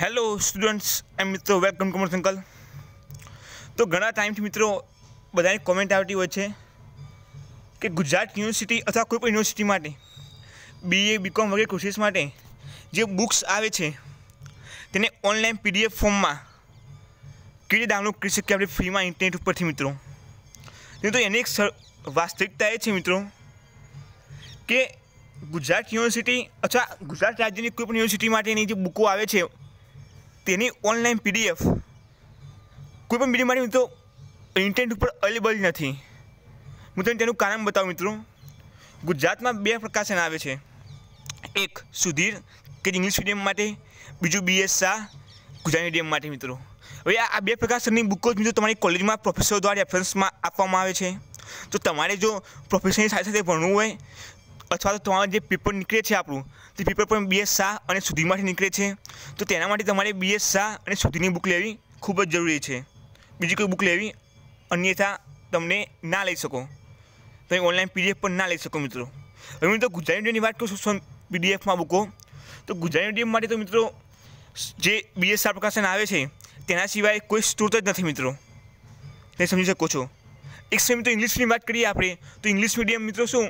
hello students એમ મિત્રો welcome Kumar સંકલ તો ઘણા ટાઈમથી મિત્રો બધાની કોમેન્ટ આવતી હોય છે કે ગુજરાત યુનિવર્સિટી અથવા કોઈ પણ યુનિવર્સિટી માટે બીએ બીકોમ વગેરે કોર્સીસ માટે જે બુક્સ આવે છે તેને ઓનલાઈન પીડીએફ ફોર્મમાં કેવી રીતે ડાઉનલોડ કરી શકીએ આપણે ફ્રીમાં ઇન્ટરનેટ ઉપરથી મિત્રો તો એની એક વાસ્તવિકતા એ છે મિત્રો કે ગુજરાત યુનિવર્સિટી અથવા ગુજરાત રાજ્યની કોઈ પણ યુનિવર્સિટી માટેની જે બુકો આવે છે તેની ઓનલાઈન પીડીએફ કોઈ પણ મીડિયા માટે મિત્રો ઇન્ટરનેટ ઉપર અવેલેબલ નથી મિત્રો તેનું કારણ બતાવું મિત્રો ગુજરાતમાં બે પ્રકાશન આવે છે એક સુધીર કે ઇંગ્લિશ મીડિયમ માટે બીજું બીએસ શાહ ગુજરાતી મીડિયમ માટે મિત્રો હવે આ બે પ્રકાશનની બુકો જ મિત્રો તમારી કોલેજમાં પ્રોફેસર દ્વારા રેફરન્સમાં આપવામાં આવે છે તો તમારે જો પ્રોફેસરની સાથે સાથે ભણવું હોય અથવા તો તમારું જે પેપર નીકળે છે આપણું તે પેપર પણ બીએસ શાહ અને સુધીમાંથી નીકળે છે તો તેના માટે તમારે બીએસ શાહ અને સુધીની બુક લેવી ખૂબ જ જરૂરી છે બીજી કોઈ બુક લેવી અન્યથા તમને ના લઈ શકો તમે ઓનલાઈન પીડીએફ પણ ના લઈ શકો મિત્રો હવે મિત્રો ગુજરાતી મીડિયમની વાત કરું પીડીએફમાં બુકો તો ગુજરાતી મીડિયમ માટે તો મિત્રો જે બીએસ શાહ પ્રકાશન આવે છે તેના સિવાય કોઈ સ્ત્રોત જ નથી મિત્રો તમે સમજી શકો છો એક સમય તો ઇંગ્લિશની વાત કરીએ આપણે તો ઇંગ્લિશ મીડિયમ મિત્રો શું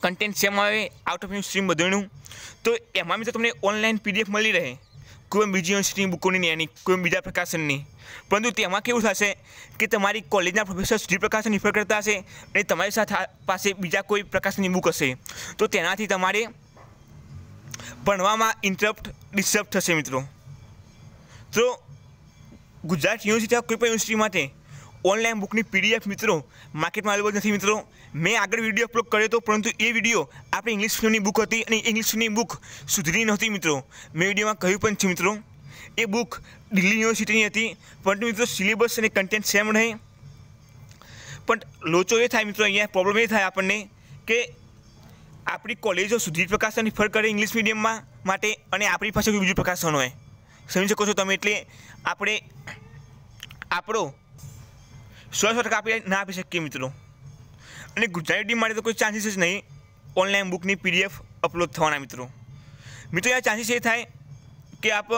કન્ટેન્ટ શેમાં આવે આઉટ ઓફ સ્ટ્રીમ બધું તો એમાં મિત્રો તમને ઓનલાઈન પીડીએફ મળી રહે કોઈ બીજી યુનિવર્સિટીની બુકોની નહીં એની કોઈ બીજા પ્રકાશનની પરંતુ તેમાં કેવું થશે કે તમારી કોલેજના પ્રોફેસર શ્રી પ્રકાશન રિફર કરતા હશે અને તમારી સાથે પાસે બીજા કોઈ પ્રકાશની બુક હશે તો તેનાથી તમારે ભણવામાં ઇન્ટરપ્ટ ડિસ્ટર્બ થશે મિત્રો તો ગુજરાત યુનિવર્સિટી કોઈ પણ યુનિવર્સિટી માટે ઓનલાઈન બુકની પીડીએફ મિત્રો માર્કેટમાં અવેલેબલ નથી મિત્રો મેં આગળ વિડીયો અપલોડ કર્યો હતો પરંતુ એ વિડીયો આપણે ઇંગ્લિશ ફિલ્મની બુક હતી અને ઇંગ્લિશ ફિલ્મની બુક સુધરી નહોતી મિત્રો મેં વિડીયોમાં કહ્યું પણ છે મિત્રો એ બુક દિલ્હી યુનિવર્સિટીની હતી પરંતુ મિત્રો સિલેબસ અને કન્ટેન્ટ સેમ રહે પણ લોચો એ થાય મિત્રો અહીંયા પ્રોબ્લેમ એ થાય આપણને કે આપણી કોલેજો સુધીર પ્રકાશનની ફર કરે ઇંગ્લિશ મીડિયમમાં માટે અને આપણી પાસે બીજું પ્રકાશન હોય સમજી શકો છો તમે એટલે આપણે આપણો સો સો ટકા આપી ના આપી શકીએ મિત્રો અને ગુજરાતી ટીમ માટે તો કોઈ ચાન્સીસ જ નહીં ઓનલાઈન બુકની પીડીએફ અપલોડ થવાના મિત્રો મિત્રો આ ચાન્સીસ એ થાય કે આપ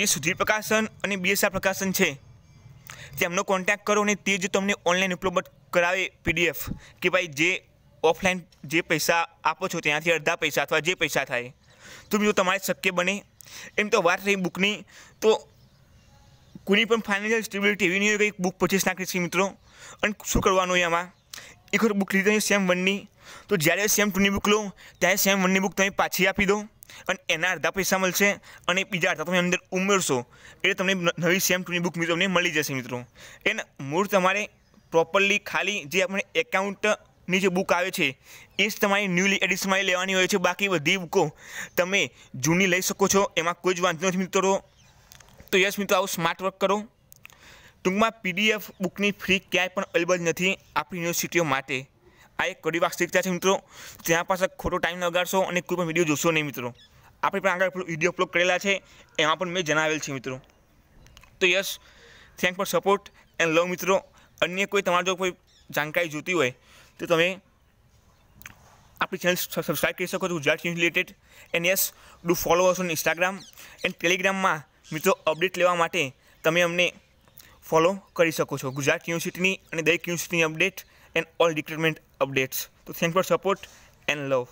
જે સુધીર પ્રકાશન અને બીએસઆર પ્રકાશન છે તેમનો કોન્ટેક્ટ કરો અને તે જ તમને ઓનલાઈન ઉપલબ્ધ કરાવે પીડીએફ કે ભાઈ જે ઓફલાઈન જે પૈસા આપો છો ત્યાંથી અડધા પૈસા અથવા જે પૈસા થાય તો બીજું તમારે શક્ય બને એમ તો વાત રહી બુકની તો કોઈની પણ ફાઇનાન્શિયલ સ્ટેબિલિટી એવી નહીં કંઈક બુક પરચેસ નાખી છે મિત્રો અને શું કરવાનું હોય એમાં એક વખત બુક લીધી સેમ વનની તો જ્યારે સેમ ટુની બુક લો ત્યારે સેમ વનની બુક તમે પાછી આપી દો અને એના અડધા પૈસા મળશે અને બીજા અડધા તમે અંદર ઉમેરશો એટલે તમને નવી સેમ ટુની બુક તમને મળી જશે મિત્રો એને મૂળ તમારે પ્રોપરલી ખાલી જે આપણે એકાઉન્ટની જે બુક આવે છે એ જ તમારે ન્યૂલી એડિશનમાં લેવાની હોય છે બાકી બધી બુકો તમે જૂની લઈ શકો છો એમાં કોઈ જ વાંધો નથી મિત્રો તો યસ મિત્રો આવું સ્માર્ટ વર્ક કરો ટૂંકમાં પીડીએફ બુકની ફ્રી ક્યાંય પણ અવેલેબલ નથી આપણી યુનિવર્સિટીઓ માટે આ એક કડી વાસ્તવિકતા છે મિત્રો ત્યાં પાસે ખોટો ટાઈમ લગાડશો અને કોઈ પણ વિડીયો જોશો નહીં મિત્રો આપણે પણ આગળ વિડીયો અપલોડ કરેલા છે એમાં પણ મેં જણાવેલ છે મિત્રો તો yes thank for support and love મિત્રો અન્ય કોઈ તમારા જો કોઈ જાણકારી જોતી હોય તો તમે આપણી ચેનલ સબસ્ક્રાઈબ કરી શકો છો Gujarat related and yes do follow us on Instagram and ટેલિગ્રામમાં મિત્રો અપડેટ લેવા માટે તમે અમને ફોલો કરી શકો છો ગુજરાત યુનિવર્સિટીની અને દરેક યુનિવર્સિટીની update and all recruitment updates તો thank for support and love